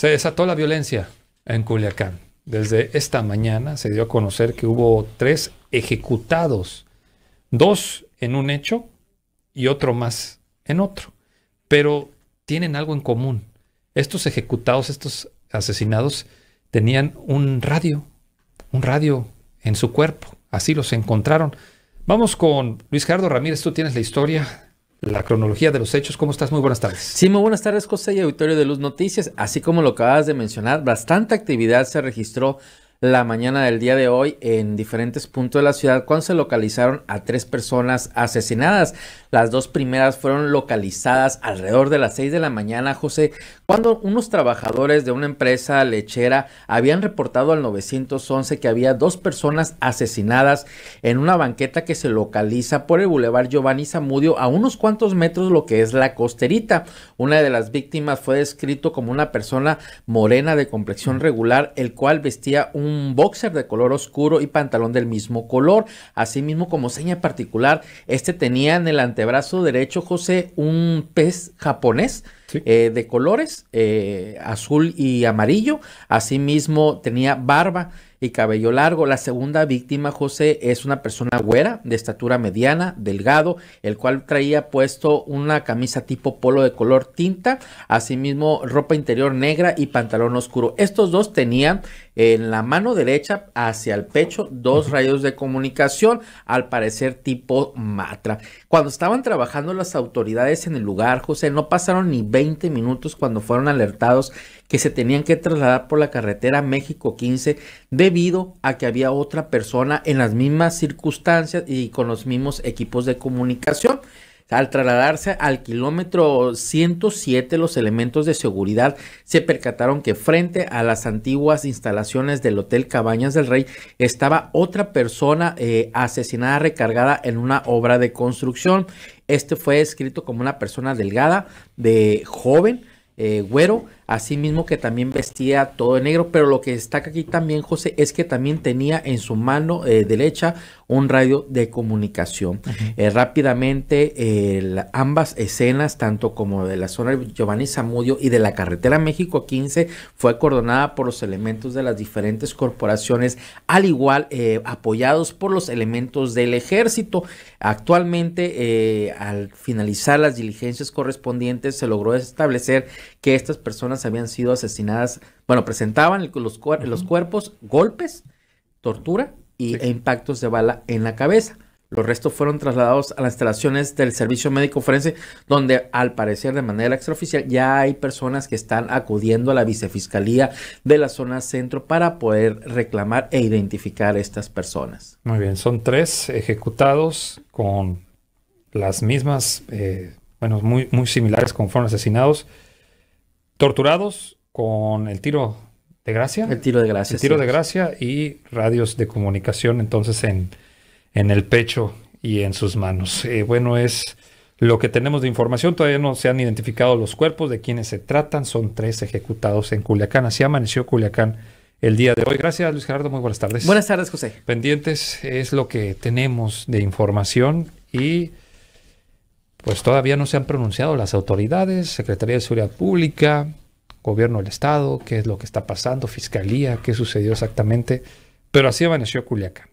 Se desató la violencia en Culiacán. Desde esta mañana se dio a conocer que hubo tres ejecutados, dos en un hecho y otro más en otro. Pero tienen algo en común. Estos ejecutados, estos asesinados, tenían un radio, un radio en su cuerpo. Así los encontraron. Vamos con Luis Gerardo Ramírez, tú tienes la historia la cronología de los hechos. ¿Cómo estás? Muy buenas tardes. Sí, muy buenas tardes, José y Auditorio de Luz Noticias. Así como lo acabas de mencionar, bastante actividad se registró la mañana del día de hoy en diferentes puntos de la ciudad cuando se localizaron a tres personas asesinadas. Las dos primeras fueron localizadas alrededor de las 6 de la mañana, José, cuando unos trabajadores de una empresa lechera habían reportado al 911 que había dos personas asesinadas en una banqueta que se localiza por el Boulevard Giovanni Zamudio a unos cuantos metros lo que es la costerita. Una de las víctimas fue descrito como una persona morena de complexión regular, el cual vestía un un boxer de color oscuro y pantalón del mismo color. Asimismo, como seña particular, este tenía en el antebrazo derecho José un pez japonés eh, de colores, eh, azul y amarillo. Asimismo, tenía barba y cabello largo. La segunda víctima, José, es una persona güera, de estatura mediana, delgado, el cual traía puesto una camisa tipo polo de color tinta, asimismo ropa interior negra y pantalón oscuro. Estos dos tenían en la mano derecha hacia el pecho dos rayos de comunicación, al parecer tipo matra. Cuando estaban trabajando las autoridades en el lugar, José, no pasaron ni 20 minutos cuando fueron alertados que se tenían que trasladar por la carretera México 15 debido a que había otra persona en las mismas circunstancias y con los mismos equipos de comunicación. Al trasladarse al kilómetro 107, los elementos de seguridad se percataron que frente a las antiguas instalaciones del Hotel Cabañas del Rey estaba otra persona eh, asesinada recargada en una obra de construcción. Este fue descrito como una persona delgada, de joven, eh, güero, Asimismo que también vestía todo de negro, pero lo que destaca aquí también José es que también tenía en su mano eh, derecha un radio de comunicación. Eh, rápidamente eh, ambas escenas, tanto como de la zona de Giovanni Zamudio y de la carretera México 15, fue acordonada por los elementos de las diferentes corporaciones, al igual apoyados por los elementos del ejército. Actualmente, al finalizar las diligencias correspondientes, se logró establecer que estas personas habían sido asesinadas, bueno, presentaban los, cuerpos, golpes, tortura y, e impactos de bala en la cabeza. Los restos fueron trasladados a las instalaciones del Servicio Médico Forense, donde al parecer de manera extraoficial ya hay personas que están acudiendo a la vicefiscalía de la zona centro para poder reclamar e identificar estas personas. Muy bien, son tres ejecutados con las mismas, eh, bueno, muy, muy similares con fueron asesinados torturados con el tiro de gracia. El tiro de gracia. El tiro de gracia y radios de comunicación entonces en, en el pecho y en sus manos. Eh, bueno, es lo que tenemos de información. Todavía no se han identificado los cuerpos de quienes se tratan. Son tres ejecutados en Culiacán. Así amaneció Culiacán el día de hoy. Gracias, Luis Gerardo. Muy buenas tardes. Buenas tardes, José. Pendientes es lo que tenemos de información y pues todavía no se han pronunciado las autoridades, Secretaría de Seguridad Pública, Gobierno del Estado, qué es lo que está pasando, Fiscalía, qué sucedió exactamente, pero así amaneció Culiacán.